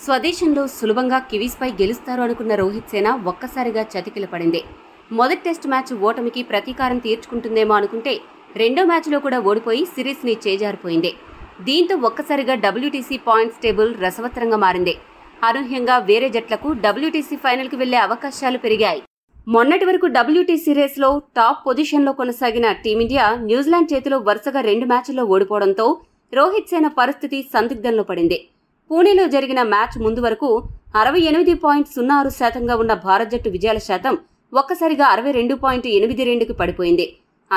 స్వదేశంలో సులభంగా కివీస్పై గెలుస్తారు అనుకున్న రోహిత్ సేన ఒక్కసారిగా చతికిల పడింది మొదటి టెస్ట్ మ్యాచ్ ఓటమికి ప్రతీకారం తీర్చుకుంటుందేమో అనుకుంటే రెండో మ్యాచ్లో కూడా ఓడిపోయి సిరీస్ని చేజారిపోయింది దీంతో ఒక్కసారిగా డబ్ల్యూటీసీ పాయింట్స్ టేబుల్ రసవత్తరంగా మారింది అనూహ్యంగా వేరే జట్లకు డబ్ల్యూటీసీ ఫైనల్కి వెళ్లే అవకాశాలు పెరిగాయి మొన్నటి వరకు డబ్ల్యూటీసీ రేస్లో టాప్ పొజిషన్లో కొనసాగిన టీమిండియా న్యూజిలాండ్ చేతిలో వరుసగా రెండు మ్యాచ్ల్లో ఓడిపోవడంతో రోహిత్ సేన పరిస్థితి సందిగ్ధంలో పడింది పూణేలో జరిగిన మ్యాచ్ ముందు వరకు అరవై ఎనిమిది పాయింట్ సున్నా ఆరు శాతంగా ఉన్న భారత జట్టు విజయాల శాతం ఒక్కసారిగా అరవై రెండు పాయింట్ ఎనిమిది రెండుకి పడిపోయింది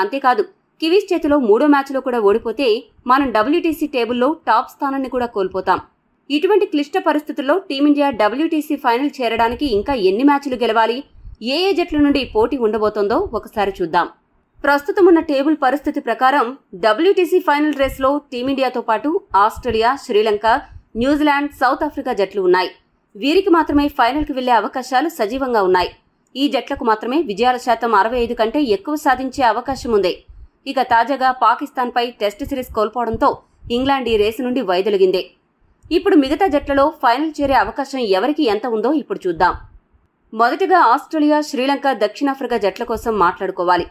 అంతేకాదు కివీస్ చేతిలో మూడో మ్యాచ్లో కూడా ఓడిపోతే మనం డబ్ల్యూటీసీ టేబుల్లో టాప్ స్థానాన్ని కూడా కోల్పోతాం ఇటువంటి క్లిష్ట పరిస్థితుల్లో టీమిండియా డబ్ల్యూటీసీ ఫైనల్ చేరడానికి ఇంకా ఎన్ని మ్యాచ్లు గెలవాలి ఏ ఏ జట్ల నుండి పోటీ ఉండబోతోందో ఒకసారి చూద్దాం ప్రస్తుతం ఉన్న టేబుల్ పరిస్థితి ప్రకారం డబ్ల్యూటీసీ ఫైనల్ రేస్లో టీమిండియాతో పాటు Australia Sri Lanka New Zealand South Africa జట్లు ఉన్నాయి వీరికి మాత్రమే ఫైనల్కి వెళ్లే అవకాశాలు సజీవంగా ఉన్నాయి ఈ జట్లకు మాత్రమే విజయాల శాతం అరవై ఐదు కంటే ఎక్కువ సాధించే అవకాశం ఉంది ఇక తాజాగా పాకిస్తాన్పై టెస్ట్ సిరీస్ కోల్పోవడంతో ఇంగ్లాండ్ ఈ రేసు నుండి వైదొలిగింది ఇప్పుడు మిగతా జట్లలో ఫైనల్ చేరే అవకాశం ఎవరికి ఎంత ఉందో ఇప్పుడు చూద్దాం మొదటగా ఆస్ట్రేలియా శ్రీలంక దక్షిణాఫ్రికా జట్ల కోసం మాట్లాడుకోవాలి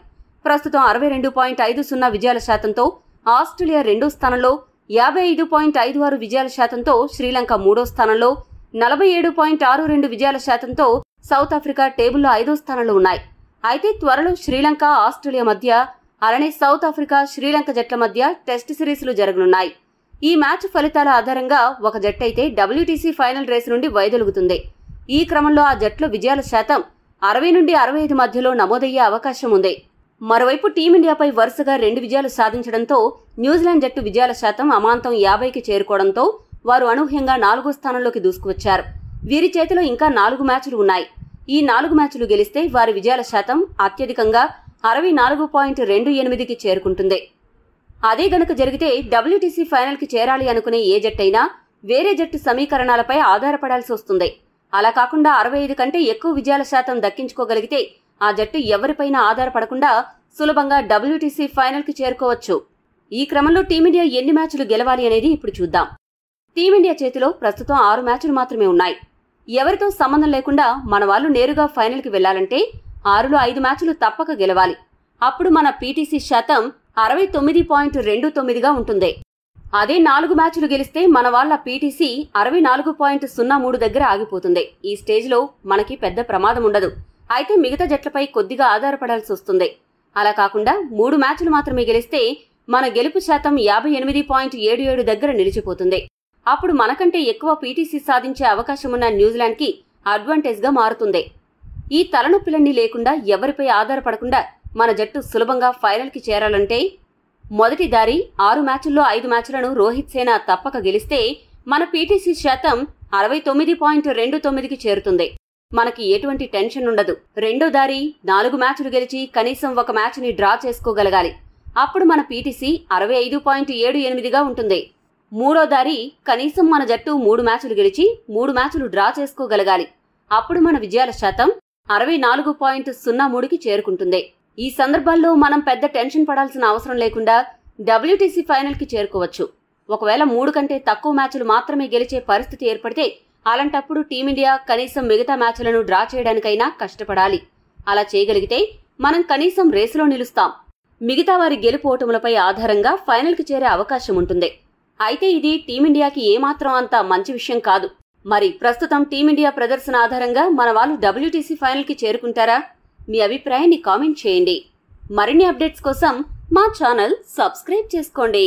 ప్రస్తుతం అరవై రెండు పాయింట్ ఐదు సున్నా విజయాల శాతంతో ఆస్ట్రేలియా రెండో స్థానంలో యాభై ఐదు పాయింట్ ఐదు ఆరు విజయాల శాతంతో శ్రీలంక మూడో స్థానంలో నలభై ఏడు పాయింట్ ఆరు రెండు విజయాల శాతంతో సౌత్ ఆఫ్రికా టేబుల్లో ఐదో స్థానంలో ఉన్నాయి అయితే త్వరలో శ్రీలంక ఆస్ట్రేలియా మధ్య అలానే సౌత్ ఆఫ్రికా శ్రీలంక జట్ల మధ్య టెస్ట్ సిరీస్లు జరగనున్నాయి ఈ మ్యాచ్ ఫలితాల ఆధారంగా ఒక జట్టు అయితే డబ్ల్యూటీసీ ఫైనల్ రేసు నుండి వైదొలుగుతుంది ఈ క్రమంలో ఆ జట్లో విజయాల శాతం అరవై నుండి అరవై ఐదు మధ్యలో నమోదయ్యే అవకాశం ఉంది మరోవైపు టీమిండియాపై వరుసగా రెండు విజయాలు సాధించడంతో న్యూజిలాండ్ జట్టు విజయాల శాతం అమాంతం యాభైకి చేరుకోవడంతో వారు అనూహ్యంగా నాలుగో స్థానంలోకి దూసుకువచ్చారు వీరి చేతిలో ఇంకా నాలుగు మ్యాచ్లు ఉన్నాయి ఈ నాలుగు మ్యాచ్లు గెలిస్తే వారి విజయాల శాతం అత్యధికంగా అరవై నాలుగు పాయింట్ రెండు ఎనిమిదికి చేరుకుంటుంది అదే గనుక జరిగితే డబ్ల్యూటీసీ ఫైనల్కి చేరాలి అనుకునే ఏ జట్టైనా వేరే జట్టు సమీకరణాలపై ఆధారపడాల్సి వస్తుంది అలా కాకుండా అరవై ఐదు కంటే ఎక్కువ విజయాల శాతం దక్కించుకోగలిగితే ఆ జట్టు ఎవరిపైనా ఆధారపడకుండా సులభంగా డబ్ల్యూటీసీ ఫైనల్కి చేరుకోవచ్చు ఈ క్రమంలో టీమిండియా ఎన్ని మ్యాచ్లు గెలవాలి అనేది ఇప్పుడు చూద్దాం టీమిండియా చేతిలో ప్రస్తుతం ఆరు మ్యాచ్లు మాత్రమే ఉన్నాయి ఎవరితో సంబంధం లేకుండా మన వాళ్ళు నేరుగా ఫైనల్కి వెళ్లాలంటే ఆరులో ఐదు మ్యాచ్లు తప్పక గెలవాలి అప్పుడు మన పీటీసీ శాతం అరవై తొమ్మిది పాయింట్ రెండు తొమ్మిదిగా ఉంటుంది అదే నాలుగు మ్యాచ్లు గెలిస్తే మన వాళ్ళ పీటీసీ అరవై నాలుగు పాయింట్ సున్నా మూడు దగ్గర ఆగిపోతుంది ఈ స్టేజ్లో మనకి పెద్ద ప్రమాదం ఉండదు అయితే మిగతా జట్లపై కొద్దిగా ఆధారపడాల్సి వస్తుంది అలా కాకుండా మూడు మ్యాచ్లు మాత్రమే గెలిస్తే మన గెలుపు శాతం యాభై ఎనిమిది పాయింట్ ఏడు ఏడు దగ్గర నిలిచిపోతుంది అప్పుడు మనకంటే ఎక్కువ పీటీసీ సాధించే అవకాశమున్న న్యూజిలాండ్కి అడ్వాంటేజ్గా మారుతుంది ఈ తలనొప్పిలన్నీ లేకుండా ఎవరిపై ఆధారపడకుండా మన జట్టు సులభంగా ఫైనల్కి చేరాలంటే మొదటి దారి ఆరు మ్యాచుల్లో ఐదు మ్యాచ్లను రోహిత్ సేన తప్పక గెలిస్తే మన పీటీసీ శాతం అరవై తొమ్మిది పాయింట్ రెండు తొమ్మిదికి చేరుతుంది మనకి ఎటువంటి టెన్షన్ ఉండదు రెండో దారి నాలుగు మ్యాచ్లు గెలిచి కనీసం ఒక మ్యాచ్ని డ్రా చేసుకోగలగాలి అప్పుడు మన పీటీసీ అరవై ఐదు పాయింట్ ఏడు ఎనిమిదిగా ఉంటుంది మూడో దారి కనీసం మన జట్టు మూడు మ్యాచ్లు గెలిచి మూడు మ్యాచ్లు డ్రా చేసుకోగలగాలి అప్పుడు మన విజయాల శాతం అరవై నాలుగు పాయింట్ సున్నా మూడుకి చేరుకుంటుంది ఈ సందర్భాల్లో మనం పెద్ద టెన్షన్ పడాల్సిన అవసరం లేకుండా డబ్ల్యూటీసీ ఫైనల్కి చేరుకోవచ్చు ఒకవేళ మూడు కంటే తక్కువ మ్యాచ్లు మాత్రమే గెలిచే పరిస్థితి ఏర్పడితే అలాంటప్పుడు టీమిండియా కనీసం మిగతా మ్యాచ్లను డ్రా చేయడానికైనా కష్టపడాలి అలా చేయగలిగితే మనం కనీసం రేసులో నిలుస్తాం మిగతా వారి గెలుపు ఓటములపై ఆధారంగా ఫైనల్కి చేరే అవకాశం ఉంటుంది అయితే ఇది టీమిండియాకి ఏమాత్రం అంత మంచి విషయం కాదు మరి ప్రస్తుతం టీమిండియా ప్రదర్శన ఆధారంగా మన వాళ్ళు డబ్ల్యూటీసీ ఫైనల్కి చేరుకుంటారా మీ అభిప్రాయాన్ని కామెంట్ చేయండి మరిన్ని అప్డేట్స్ కోసం మా ఛానల్ సబ్స్క్రైబ్ చేసుకోండి